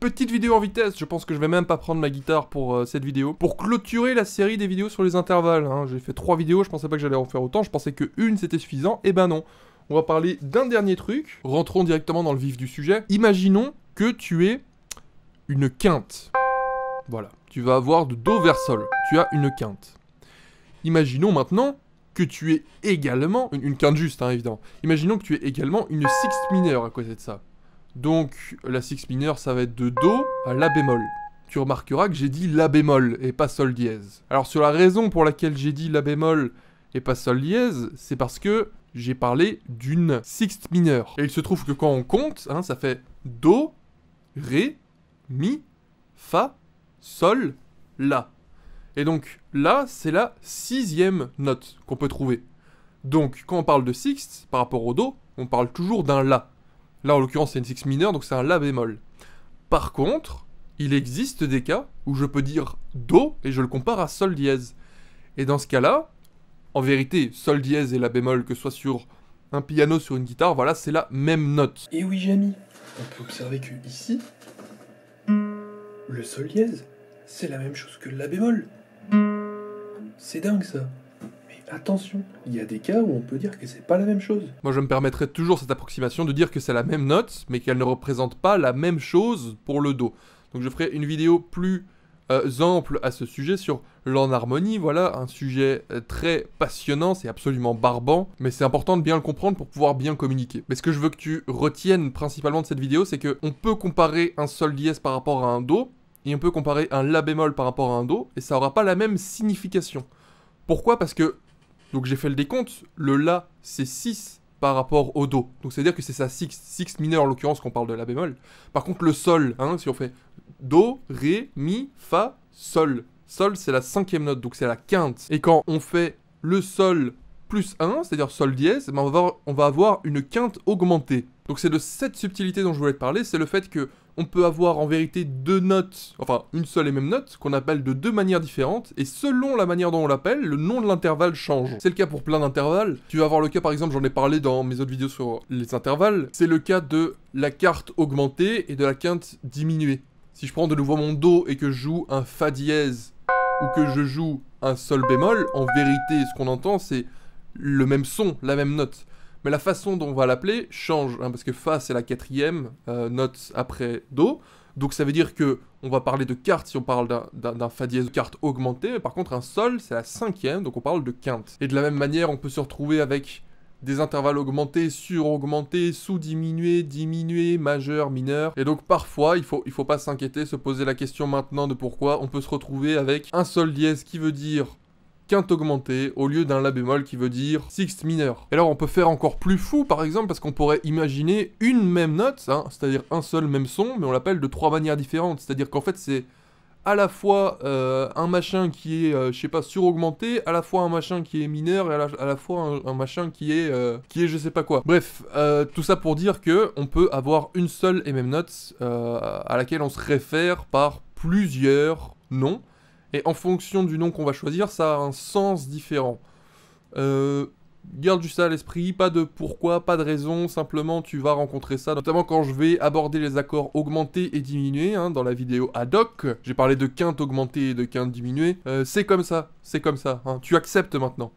Petite vidéo en vitesse, je pense que je vais même pas prendre ma guitare pour euh, cette vidéo. Pour clôturer la série des vidéos sur les intervalles, hein. j'ai fait trois vidéos, je pensais pas que j'allais en faire autant, je pensais que c'était suffisant, et eh ben non. On va parler d'un dernier truc, rentrons directement dans le vif du sujet. Imaginons que tu es une quinte. Voilà, tu vas avoir de Do vers Sol, tu as une quinte. Imaginons maintenant que tu es également, une, quinte juste hein, évidemment, imaginons que tu es également une sixte mineure à côté de ça. Donc la six mineure, ça va être de Do à La bémol. Tu remarqueras que j'ai dit La bémol et pas Sol dièse. Alors sur la raison pour laquelle j'ai dit La bémol et pas Sol dièse, c'est parce que j'ai parlé d'une sixte mineure. Et il se trouve que quand on compte, hein, ça fait Do, Ré, Mi, Fa, Sol, La. Et donc là, c'est la sixième note qu'on peut trouver. Donc quand on parle de sixte par rapport au Do, on parle toujours d'un La. Là, en l'occurrence, c'est une 6 mineure, donc c'est un La bémol. Par contre, il existe des cas où je peux dire Do et je le compare à Sol dièse. Et dans ce cas-là, en vérité, Sol dièse et La bémol, que ce soit sur un piano, sur une guitare, voilà, c'est la même note. Et oui, Jamy, on peut observer que ici, le Sol dièse, c'est la même chose que le La bémol. C'est dingue ça attention, il y a des cas où on peut dire que c'est pas la même chose. Moi, je me permettrai toujours cette approximation de dire que c'est la même note, mais qu'elle ne représente pas la même chose pour le do. Donc, je ferai une vidéo plus euh, ample à ce sujet sur l'enharmonie. Voilà, un sujet euh, très passionnant, c'est absolument barbant, mais c'est important de bien le comprendre pour pouvoir bien communiquer. Mais ce que je veux que tu retiennes principalement de cette vidéo, c'est que on peut comparer un sol dièse par rapport à un do. Et on peut comparer un La bémol par rapport à un Do, et ça aura pas la même signification. Pourquoi Parce que donc j'ai fait le décompte, le La c'est 6 par rapport au Do. Donc c'est-à-dire que c'est sa 6, 6 mineur en l'occurrence qu'on parle de La bémol. Par contre le Sol, hein, si on fait Do, Ré, Mi, Fa, Sol. Sol c'est la cinquième note, donc c'est la quinte. Et quand on fait le Sol plus 1, c'est-à-dire Sol dièse, ben, on, va on va avoir une quinte augmentée. Donc c'est de cette subtilité dont je voulais te parler, c'est le fait que on peut avoir en vérité deux notes, enfin une seule et même note, qu'on appelle de deux manières différentes, et selon la manière dont on l'appelle, le nom de l'intervalle change. C'est le cas pour plein d'intervalles. Tu vas avoir le cas, par exemple, j'en ai parlé dans mes autres vidéos sur les intervalles, c'est le cas de la carte augmentée et de la quinte diminuée. Si je prends de nouveau mon Do et que je joue un Fa dièse, ou que je joue un Sol bémol, en vérité, ce qu'on entend, c'est le même son, la même note mais la façon dont on va l'appeler change, hein, parce que Fa c'est la quatrième euh, note après Do, donc ça veut dire que on va parler de quarte si on parle d'un Fa dièse quarte augmentée, mais par contre un Sol c'est la cinquième, donc on parle de quinte. Et de la même manière, on peut se retrouver avec des intervalles augmentés, sur-augmentés, sous-diminués, diminués, majeurs, mineurs. Et donc parfois, il faut, il faut pas s'inquiéter, se poser la question maintenant de pourquoi. On peut se retrouver avec un sol dièse qui veut dire quinte augmentée au lieu d'un la bémol qui veut dire sixth mineur. Et alors on peut faire encore plus fou par exemple parce qu'on pourrait imaginer une même note, hein, c'est-à-dire un seul même son, mais on l'appelle de trois manières différentes, c'est-à-dire qu'en fait c'est à la fois euh, un machin qui est, euh, je sais pas, suraugmenté, à la fois un machin qui est mineur, et à la, fois un, machin qui est, euh, qui est je sais pas quoi. Bref, tout ça pour dire que on peut avoir une seule et même note à laquelle on se réfère par plusieurs noms. Et en fonction du nom qu'on va choisir, ça a un sens différent. Euh, garde juste ça à l'esprit, pas de pourquoi, pas de raison, simplement tu vas rencontrer ça, notamment quand je vais aborder les accords augmentés et diminués, hein, dans la vidéo ad hoc, j'ai parlé de quinte augmentée et de quinte diminuée, euh, c'est comme ça, c'est comme ça, hein. tu acceptes maintenant.